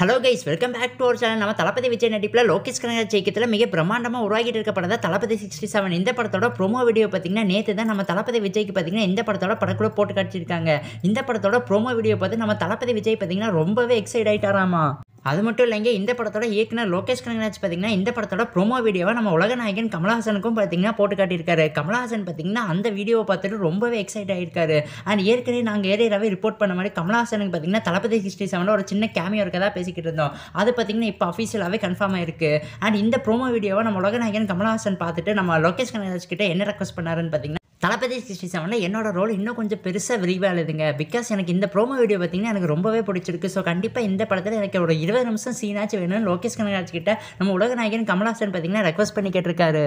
hello guys welcome back to our channel நம்ம தளபதி விஜய் நடிப்பில் லோகேஷ் கனகராஜ் ஜெயிக்கத்தில் மிக பிரம்மாண்டமாக உருவாகிட்டு இருக்க படம் தான் தளபதி சிக்ஸ்டி செவன் இந்த படத்தோட ப்ரோமோ வீடியோ பார்த்தீங்கன்னா நேற்று தான் நம்ம தளபதி விஜய்க்கு பார்த்தீங்கன்னா இந்த படத்தோட படக்குள்ள போட்டு காட்டியிருக்காங்க இந்த படத்தோட ப்ரோமோ வீடியோ பார்த்து நம்ம தளபதி விஜய் பார்த்தீங்கன்னா ரொம்பவே எக்ஸைட் ஆகிட்டாராமா அது மட்டும் இல்லைங்க இந்த படத்தோட இயக்குனர் லோகேஷ் கனகராஜ் பார்த்தீங்கன்னா இந்த படத்தோட ப்ரோமோ வீடியோவை நம்ம உலகநாயகன் கமலஹாசனுக்கும் பார்த்தீங்கன்னா போட்டு காட்டியிருக்காரு கமலஹாசன் பார்த்தீங்கன்னா அந்த வீடியோவை பார்த்துட்டு ரொம்பவே எக்ஸைட் ஆகியிருக்காரு அண்ட் ஏற்கனவே நாங்கள் ஏரியாவே ரிப்போர்ட் பண்ண மாதிரி கமலஹாசனுக்கு பார்த்தீங்கன்னா தளபதி ஹிஸ்ட்ரி செவனில் ஒரு சின்ன கேமியோ இருக்கதா பேசிக்கிட்டு இருந்தோம் அது பார்த்தீங்கன்னா இப்போ அஃபீஷியலாகவே கன்ஃபார்ம் ஆயிருக்கு அண்ட் இந்த ப்ரோமோ வீடியோவை நம்ம உலகநாயகன் கமலஹாசன் பார்த்துட்டு நம்ம லோகேஷ் கனகராஜ் கிட்ட என்ன ரெக்வஸ்ட் பண்ணாருன்னு பார்த்தீங்கன்னா தளபதி சிக்ஸ்டி செவனில் என்னோட ரோல் இன்னும் கொஞ்சம் பெருசாக விரிவாக எழுதுங்க பிகாஸ் எனக்கு இந்த ப்ரோமோ வீடியோ பார்த்திங்கன்னா எனக்கு ரொம்பவே பிடிச்சிருக்கு ஸோ கண்டிப்பாக இந்த படத்தில் எனக்கு ஒரு இருபது நிமிஷம் சீனாச்சு வேணும்னு லோகேஷ் கனகராஜ் கிட்ட நம்ம உலக நாயகன் கமல்ஹாசன் பார்த்திங்கன்னா ரெக்வஸ்ட் பண்ணி கேட்டிருக்காரு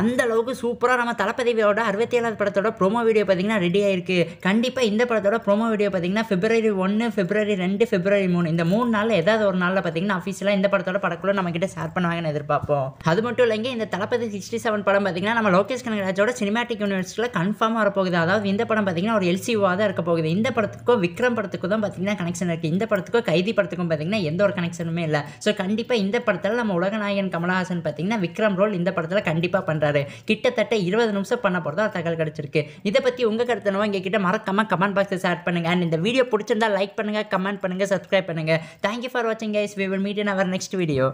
அந்த அளவுக்கு சூப்பராக நம்ம தளபதிவியோட அறுபத்தி ஏழாவது படத்தோட ப்ரோமோ வீடியோ பார்த்தீங்கன்னா ரெடி ஆயிருக்கு கண்டிப்பாக இந்த படத்தோட ப்ரோமோ வீடியோ பார்த்தீங்கன்னா பிப்ரவரி ஒன்று பிப்ரவரி ரெண்டு பிப்ரவரி மூணு இந்த மூணு நாளில் ஏதாவது ஒரு நாளில் பார்த்தீங்கன்னா அஃபீஷியலாக இந்த படத்தோட படக்குள்ள நம்ம கிட்ட ஷேர் பண்ணுவாங்கன்னு எதிர்பார்ப்போம் அது மட்டும் இல்லைங்க இந்த தளபதி சிக்ஸ்டி செவன் படம் பார்த்தீங்கன்னா நம்ம லோகேஷ் கனகராஜோட சினிமாட்டிக் யூனிவர்ஸில் கன்ஃபார்மாக வரப்போகுது அதாவது இந்த படம் பார்த்தீங்கன்னா ஒரு எல்சிஓவாக தான் இருக்க போகுது இந்த படத்துக்கும் விக்ரம் படத்துக்கும் தான் பார்த்தீங்கன்னா கனெக்ஷன் இருக்குது இந்த படத்துக்கும் கைதி படத்துக்கும் பார்த்தீங்கன்னா எந்த ஒரு கனெக்ஷனுமே இல்லை ஸோ கண்டிப்பாக இந்த படத்தில் நம்ம உலகநாயகன் கமலஹாசன் பார்த்தீங்கன்னா விக்ரம் ரோல் இந்த படத்தில் கண்டிப்பாக பண்ண பண்ணுறாரு கிட்டத்தட்ட இருபது நிமிஷம் பண்ண போகிறதா தகவல் கிடச்சிருக்கு இதை பற்றி உங்கள் எங்கள் எங்ககிட்ட மறக்காமல் கமெண்ட் பாக்ஸில் ஷேர் பண்ணுங்கள் அண்ட் இந்த வீடியோ பிடிச்சிருந்தா லைக் பண்ணுங்கள் கமெண்ட் பண்ணுங்கள் சப்ஸ்கிரைப் பண்ணுங்கள் தேங்க்யூ ஃபார் வாட்சிங் guys we will meet in our next video